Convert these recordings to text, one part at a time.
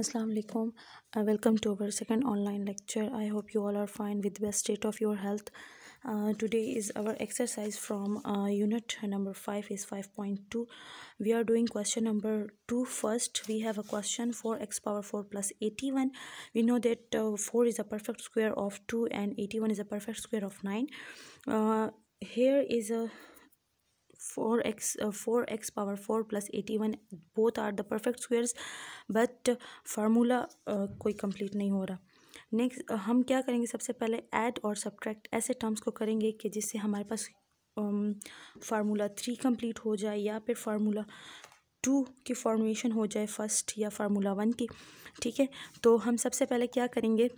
Assalamu alaikum uh, welcome to our second online lecture i hope you all are fine with best state of your health uh, today is our exercise from uh, unit number 5 is 5.2 we are doing question number 2 first we have a question for x power 4 plus 81 we know that uh, 4 is a perfect square of 2 and 81 is a perfect square of 9 uh, here is a four X four x power four plus eighty one both are the perfect squares but formula कोई complete नहीं हो रहा next uh, हम क्या करेंगे सबसे पहले add और सब्ट्रैक्ट ऐसे टर्म्स को करेंगे कि जिससे हमारे पास फार्मूला थ्री कंप्लीट हो जाए या फिर फार्मूला टू की फॉर्मेशन हो जाए फर्स्ट या फार्मूला वन की ठीक है तो हम सबसे पहले क्या करेंगे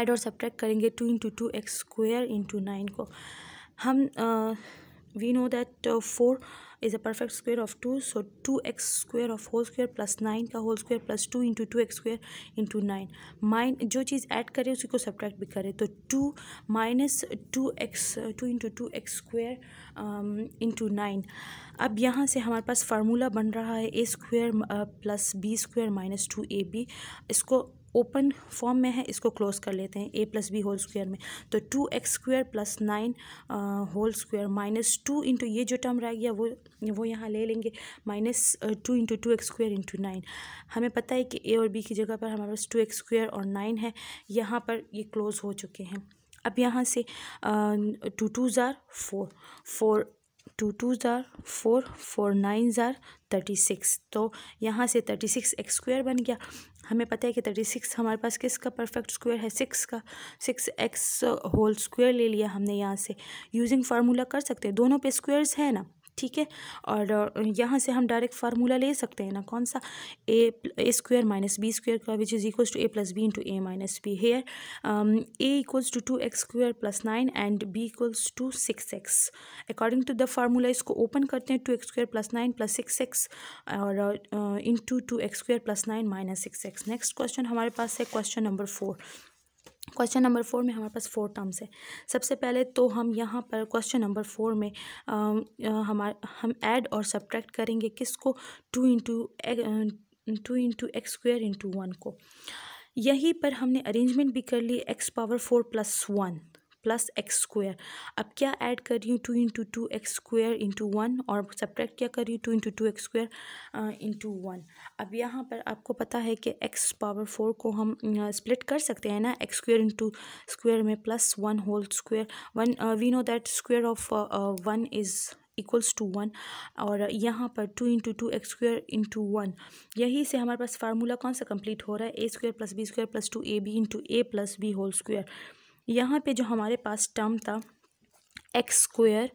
ऐड और सब्ट्रैक्ट करेंगे two into two x square into nine को हम uh, we know that uh, 4 is a perfect square of 2 so 2x square of whole square plus 9 का whole square plus 2 into 2x square into 9 माइन जो चीज़ add करें उसी को subtract भी करें तो 2 minus two X two into two x square into nine अब यहाँ से हमारे पास फार्मूला बन रहा है A square plus B square minus two A B इसको ओपन फॉर्म में है इसको क्लोज कर लेते हैं A plus B whole square में तो two X square plus nine whole square minus two into ये जो टर्म रह गया वो वो यहाँ ले लेंगे minus two into two X square into nine हमें पता है कि ए और बी की जगह पर हमारे पास टू एक्स स्क्वायर और नाइन है यहाँ पर ये क्लोज़ हो चुके हैं अब यहाँ से टू टू ज़ार फोर फोर टू टू ज़ार फोर फोर नाइन ज़ार थर्टी सिक्स तो यहाँ से थर्टी सिक्स एक्स स्क्वायर बन गया हमें पता है कि थर्टी सिक्स हमारे पास किसका परफेक्ट स्क्वायर है सिक्स का सिक्स एक्स होल स्क्वायर ले लिया हमने यहाँ से यूजिंग फार्मूला कर सकते हैं दोनों पे स्क्वायर्स हैं ना ठीक है और यहाँ से हम डायरेक्ट फार्मूला ले सकते हैं ना कौन सा A A square minus B square का which is equals to A plus B into A minus B here A equals to two X square plus nine and B equals to six X according to the formula इसको open करते हैं two x square plus nine plus six X और into two x square plus nine minus six X next question हमारे पास है question number four question number four में हमारे पास four terms है सबसे पहले तो हम यहाँ पर क्वेश्चन नंबर फोर में हमारे हम ऐड और सब्ट्रैक्ट करेंगे किसको two into two into X square into one को यहीं पर हमने अरेंजमेंट भी कर ली X power four plus one plus X square अब क्या ऐड कर रही हूँ two into two X square into one और सब्ट्रैक्ट क्या कर रही हूँ two into two X square into one अब यहाँ पर आपको पता है कि एक्स पावर फोर को हम स्प्लिट uh, कर सकते हैं ना एक्स स्क्वायर इंटू स्क्वायर में plus one whole square one we know that square of one is equals to one और यहाँ पर two into two X square into one यही से हमारे पास फार्मूला कौन सा कंप्लीट हो रहा है ए square plus B square plus two A B into A plus B whole square यहाँ पे जो हमारे पास टर्म था एक्स स्क्वेयर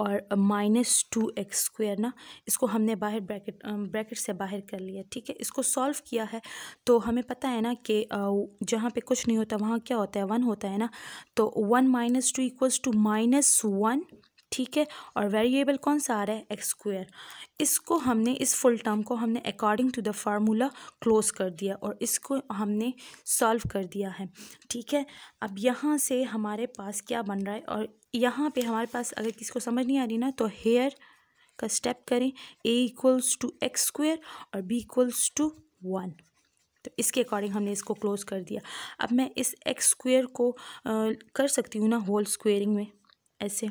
और माइनस टू एक्स स्क्वेयर ना इसको हमने बाहर ब्रैकेट ब्रैकेट से बाहर कर लिया ठीक है इसको सॉल्व किया है तो हमें पता है ना कि जहाँ पे कुछ नहीं होता वहाँ क्या होता है वन होता है ना तो one minus two equals to minus one ठीक है और वेरिएबल कौन सा आ रहा है एक्स स्क्वेयर इसको हमने इस फुल टर्म को हमने according to the formula close कर दिया और इसको हमने सॉल्व कर दिया है ठीक है अब यहाँ से हमारे पास क्या बन रहा है और यहाँ पे हमारे पास अगर किसी को समझ नहीं आ रही ना तो हेयर का स्टेप करें A equals to x square और बी इक्वल्स टू वन तो इसके अकॉर्डिंग हमने इसको क्लोज कर दिया अब मैं इस एक्स स्क्वेयर को आ, कर सकती हूँ ना होल स्क्वेयरिंग में ऐसे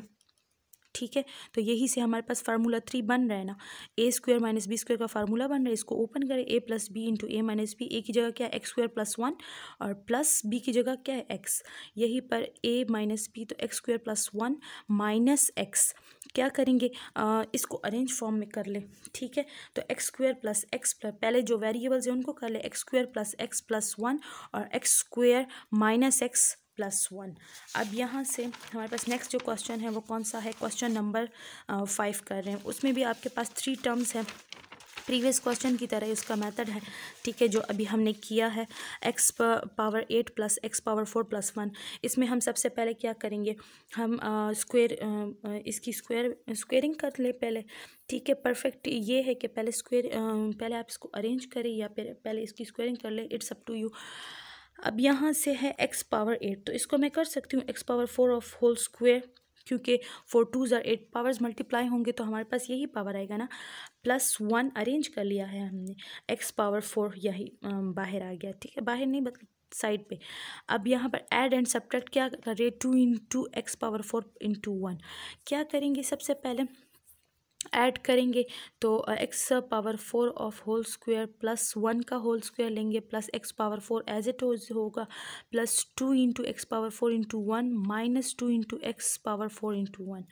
ठीक है तो यही से हमारे पास फार्मूला थ्री बन रहा है ना A square minus B square का फार्मूला बन रहा है इसको ओपन करें A plus B into A minus B A की जगह क्या है एक्स स्क्वायर प्लस वन और प्लस बी की जगह क्या है एक्स यही पर ए माइनस बी तो X square plus one minus X क्या करेंगे आ, इसको अरेंज फॉर्म में कर लें ठीक है तो X square plus X plus पहले जो वेरिएबल्स हैं उनको कर लें X square plus X plus one और X square minus X plus one अब यहाँ से हमारे पास नेक्स्ट जो क्वेश्चन है वो कौन सा है क्वेश्चन नंबर फाइव कर रहे हैं उसमें भी आपके पास थ्री टर्म्स हैं प्रीवियस क्वेश्चन की तरह उसका मेथड है ठीक है जो अभी हमने किया है X power eight plus x power four plus one इसमें हम सबसे पहले क्या करेंगे हम स्क्वेयर इसकी स्क्वेयर स्क्वेयरिंग कर ले पहले ठीक है परफेक्ट ये है कि पहले स्क्वेयर पहले आप इसको अरेंज करें या फिर पहले इसकी स्क्वेयरिंग कर ले इट्स अप टू यू अब यहाँ से है एक्स पावर एट तो इसको मैं कर सकती हूँ X power four of whole square क्योंकि फोर टू ज़र एट पावर्स मल्टीप्लाई होंगे तो हमारे पास यही पावर आएगा ना प्लस वन अरेंज कर लिया है हमने एक्स पावर फोर यही बाहर आ गया ठीक है बाहर नहीं बल्कि साइड पे अब यहाँ पर ऐड एंड सब्ट्रैक्ट क्या कर रहे two into x power four into one क्या करेंगे सबसे पहले ऐड करेंगे तो x power four of whole square plus one का होल स्क्वायर लेंगे plus x power four as it होगा plus two into x power four into one minus two into x power four into one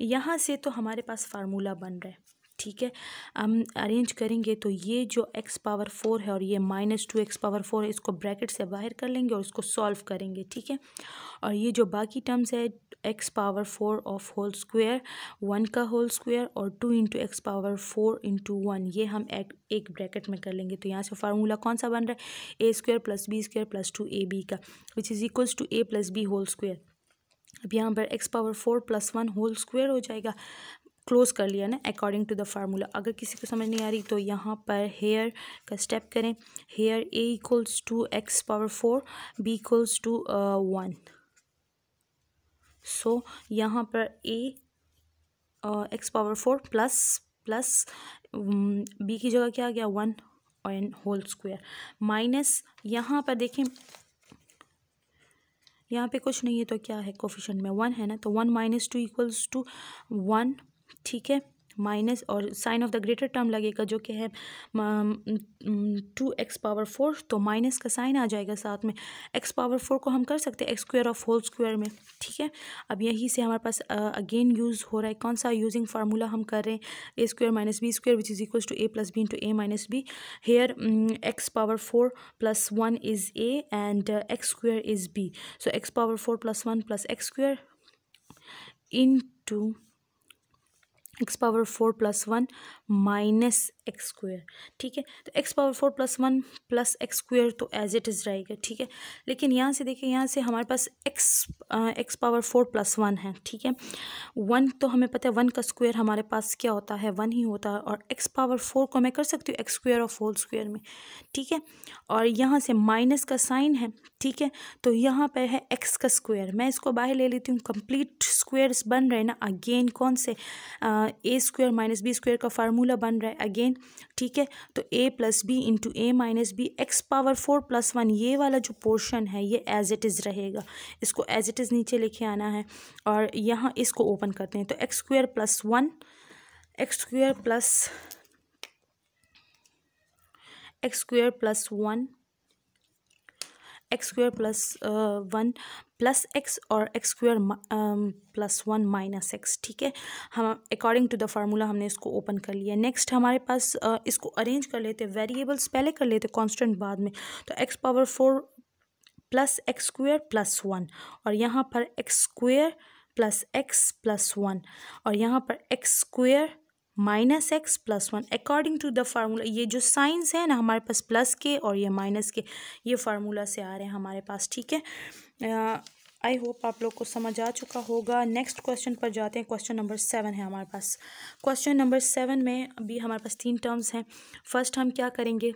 यहाँ से तो हमारे पास formula बन रहा है ठीक है हम अरेंज करेंगे तो ये जो एक्स पावर फोर है और ये minus two x power four है इसको ब्रैकेट से बाहर कर लेंगे और इसको सॉल्व करेंगे ठीक है और ये जो बाकी टर्म्स है X power four of whole square one का होल स्क्वायर और two into x power four into one ये हम एक, एक ब्रैकेट में कर लेंगे तो यहाँ से फार्मूला कौन सा बन रहा है ए square plus B square plus two A B का which is equals to A plus B whole square अब यहाँ पर X power four plus one whole square हो जाएगा क्लोज़ कर लिया ना अकॉर्डिंग टू द फार्मूला अगर किसी को समझ नहीं आ रही तो यहाँ पर हेयर का स्टेप करें here A equals to x power four B equals to one so यहाँ पर A X power four plus plus B की जगह क्या आ गया वन और एन होल स्क्वायर माइनस यहाँ पर देखें यहाँ पे कुछ नहीं है तो क्या है कोफिशन में वन है ना तो one minus two equals to one ठीक है माइनस और sign of the greater term लगेगा जो कि है टू एक्स पावर फोर तो माइनस का साइन आ जाएगा साथ में एक्स पावर फोर को हम कर सकते हैं X square of whole square में ठीक है अब यही से हमारे पास अगेन यूज़ हो रहा है कौन सा यूजिंग फार्मूला हम कर रहे हैं A square minus B square which is equal to A plus B into A minus B here X power four plus one is A and X square is B so X power four plus one plus X square into x power 4 plus 1 minus X square ठीक है तो x power four plus one plus X square तो as it is रहेगा ठीक है लेकिन यहाँ से देखिए यहाँ से हमारे पास X X power four plus one है ठीक है वन तो हमें पता है वन का स्क्वायर हमारे पास क्या होता है वन ही होता है और एक्स पावर फोर को मैं कर सकती हूँ एक्स स्क्वेयर और फोर स्क्वेयर में ठीक है और यहाँ से माइनस का साइन है ठीक है तो यहाँ पर है एक्स का स्क्वेयर मैं इसको बाहर ले लेती हूँ कंप्लीट स्क्वायर्स बन रहे ना अगेन कौन से A square minus B square का फार्मूला बन रहा है अगेन ठीक है तो A plus B into A minus B X power four plus one ये वाला जो पोर्शन है ये एज इट इज़ रहेगा इसको एज इट इज़ नीचे लेके आना है और यहाँ इसको ओपन करते हैं तो X square plus one X square plus X square plus one X square plus one plus X और X square plus one minus X ठीक है हम अकॉर्डिंग टू द फार्मूला हमने इसको ओपन कर लिया नेक्स्ट हमारे पास uh, इसको अरेंज कर लेते वेरिएबल्स पहले कर लेते कांस्टेंट बाद में तो x power four plus X square plus one और यहाँ पर X square plus X plus one और यहाँ पर X square minus X plus one according to the formula ये जो साइंस है ना हमारे पास प्लस के और ये माइनस के ये फार्मूला से आ रहे हैं हमारे पास ठीक है आई होप आप लोग को समझ आ चुका होगा नेक्स्ट क्वेश्चन पर जाते हैं क्वेश्चन नंबर सेवन है हमारे पास क्वेश्चन नंबर सेवन में अभी हमारे पास तीन टर्म्स हैं फर्स्ट हम क्या करेंगे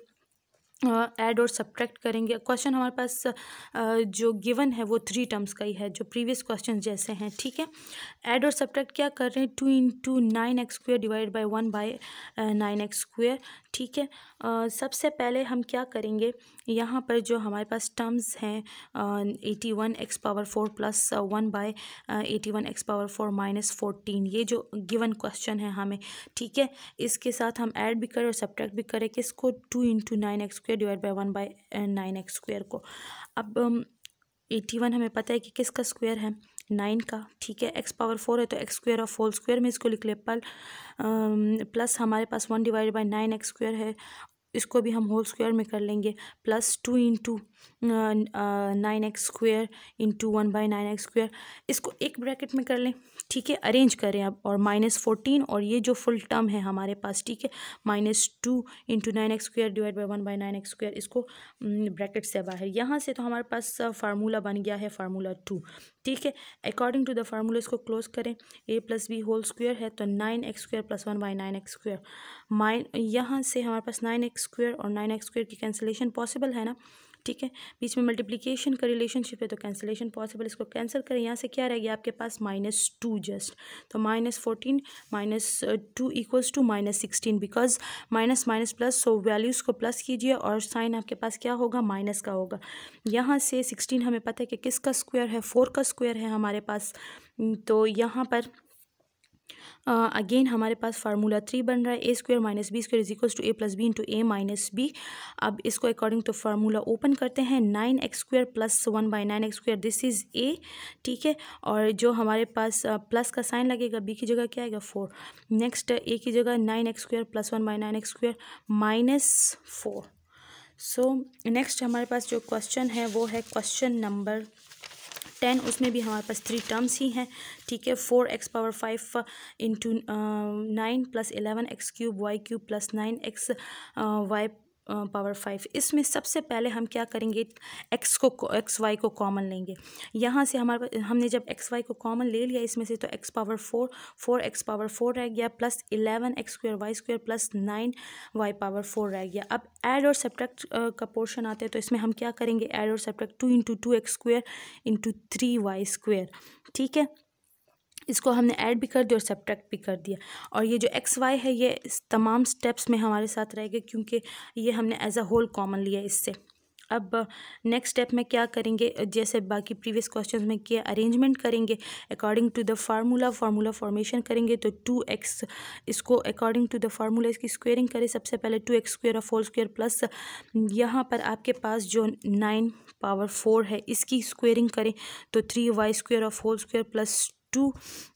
ऐड uh, और सब्ट्रैक्ट करेंगे क्वेश्चन हमारे पास uh, जो गिवन है वो थ्री टर्म्स का ही है जो प्रीवियस क्वेश्चन जैसे हैं ठीक है ऐड और सब्ट्रैक्ट क्या कर रहे हैं two into nine x square divide by one by nine x square ठीक है सबसे पहले हम क्या करेंगे यहाँ पर जो हमारे पास टर्म्स हैं eighty one X power four plus one by eighty one X power four minus fourteen ये जो गिवन क्वेश्चन है हमें ठीक है इसके साथ हम ऐड भी करें और सब्ट्रैक्ट भी करें इसको two into nine x square divide by one by nine x square को अब एटी वन हमें पता है कि किसका स्क्वायर है नाइन का ठीक है एक्स पावर फोर है तो X square of whole square में इसको लिख ले पल प्लस हमारे पास one divide by nine x square है इसको भी हम होल स्क्वायर में कर लेंगे plus two into nine x square into one by nine x square इसको एक ब्रैकेट में कर लें ठीक है अरेंज करें अब और माइनस फोर्टीन और ये जो फुल टर्म है हमारे पास ठीक है minus two into nine x square divide by one by nine x square इसको ब्रैकेट से बाहर यहाँ से तो हमारे पास फार्मूला बन गया है फार्मूला टू ठीक है अकॉर्डिंग टू द फार्मूला इसको क्लोज करें A plus B whole square है तो nine x square plus one by nine x square minus यहाँ से हमारे पास नाइन एक्स स्क्वेयर और नाइन एक्स स्क्वेयर की कैंसिलेशन पॉसिबल है ना ठीक है बीच में मल्टीप्लिकेशन का रिलेशनशिप है तो कैंसिलेशन पॉसिबल इसको कैंसिल करें यहाँ से क्या रह गया आपके पास माइनस टू जस्ट तो minus fourteen minus two equals to minus sixteen because minus minus plus so values को प्लस कीजिए और साइन आपके पास क्या होगा माइनस का होगा यहाँ से सिक्सटीन हमें पता है कि किसका स्क्वायर है फोर का स्क्वायर है हमारे पास तो यहाँ पर अगेन uh, हमारे पास फार्मूला थ्री बन रहा है ए square minus B square is equals to A plus B into A minus b अब इसको अकॉर्डिंग टू फार्मूला ओपन करते हैं nine x square plus one by nine x square this is a ठीक है और जो हमारे पास प्लस का साइन लगेगा बी की जगह क्या आएगा फोर नेक्स्ट ए की जगह nine x square plus one by nine x square minus four so next हमारे पास जो क्वेश्चन है वो है क्वेश्चन नंबर टेन उसमें भी हमारे पास थ्री टर्म्स ही हैं ठीक है four x power five into nine plus eleven x cube y cube plus nine x y power five इसमें सबसे पहले हम क्या करेंगे एक्स को एक्स वाई को कॉमन लेंगे यहाँ से हमारे पास हमने जब एक्स वाई को कॉमन ले लिया इसमें से तो x power four four x power four रह गया plus eleven x square y square plus nine y power four रह गया अब एड और सब्ट्रैक्ट का पोर्शन आता है तो इसमें हम क्या करेंगे एड और subtract two into two x square into three y square ठीक है इसको हमने ऐड भी कर दिया और सब्ट्रैक्ट भी कर दिया और ये जो एक्स वाई है ये तमाम स्टेप्स में हमारे साथ रहेगा क्योंकि ये हमने एज अ होल कॉमन लिया इससे अब नेक्स्ट स्टेप में क्या करेंगे जैसे बाकी प्रीवियस क्वेश्चंस में किया अरेंजमेंट करेंगे according to the formula formula formation करेंगे तो टू एक्स इसको अकॉर्डिंग टू द फार्मूला इसकी स्क्वेयरिंग करें सबसे पहले two x square of whole square plus यहाँ पर आपके पास जो नाइन पावर फोर है इसकी स्क्वेयरिंग करें तो three y square of whole square plus two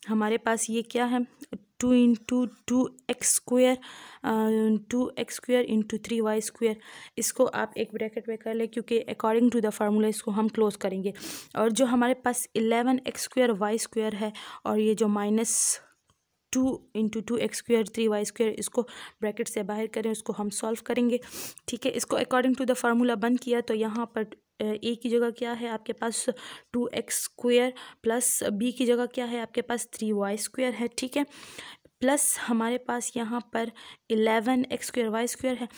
हमारे पास ये क्या है two into two x square two x square into three y square इसको आप एक ब्रैकेट में कर लें क्योंकि अकॉर्डिंग टू द फार्मूला इसको हम क्लोज करेंगे और जो हमारे पास eleven x square y square है और ये जो minus two into two x square three y square इसको ब्रैकेट से बाहर करें उसको हम सॉल्व करेंगे ठीक है इसको अकॉर्डिंग टू द फार्मूला बंद किया तो यहाँ पर ए की जगह क्या है आपके पास two x square plus B की जगह क्या है आपके पास थ्री वाई स्क्वेयर है ठीक है प्लस हमारे पास यहाँ पर eleven x square y square है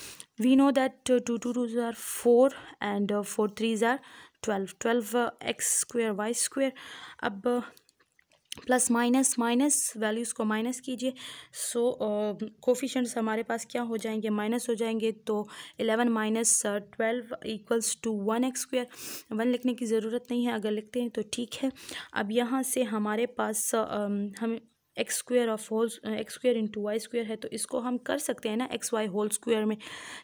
we know that two two two tsar four and four three are twelve twelve x square y square अब प्लस माइनस माइनस वैल्यूज़ को माइनस कीजिए सो कोफिशेंट्स हमारे पास क्या हो जाएंगे माइनस हो जाएंगे तो eleven minus twelve equals to one x square one लिखने की ज़रूरत नहीं है अगर लिखते हैं तो ठीक है अब यहाँ से हमारे पास uh, हम x square of whole x square into y square है तो इसको हम कर सकते हैं ना एक्स वाई होल स्क्वायर में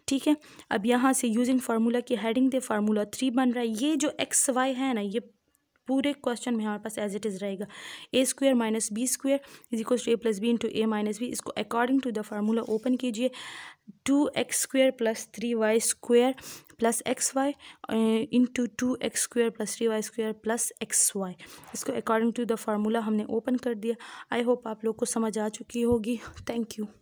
ठीक है अब यहाँ से यूजिंग फार्मूला की हेडिंग दे फार्मूला थ्री बन रहा है ये जो एक्स वाई है ना ये पूरे क्वेश्चन में हमारे पास एज इट इज़ रहेगा a square minus B square is इक्व to A plus B into A minus b इसको according to the formula open कीजिए two x square plus three y square plus x y into two x square plus three y square plus x y इसको according to the formula हमने open कर दिया I hope आप लोग को समझ आ चुकी होगी थैंक यू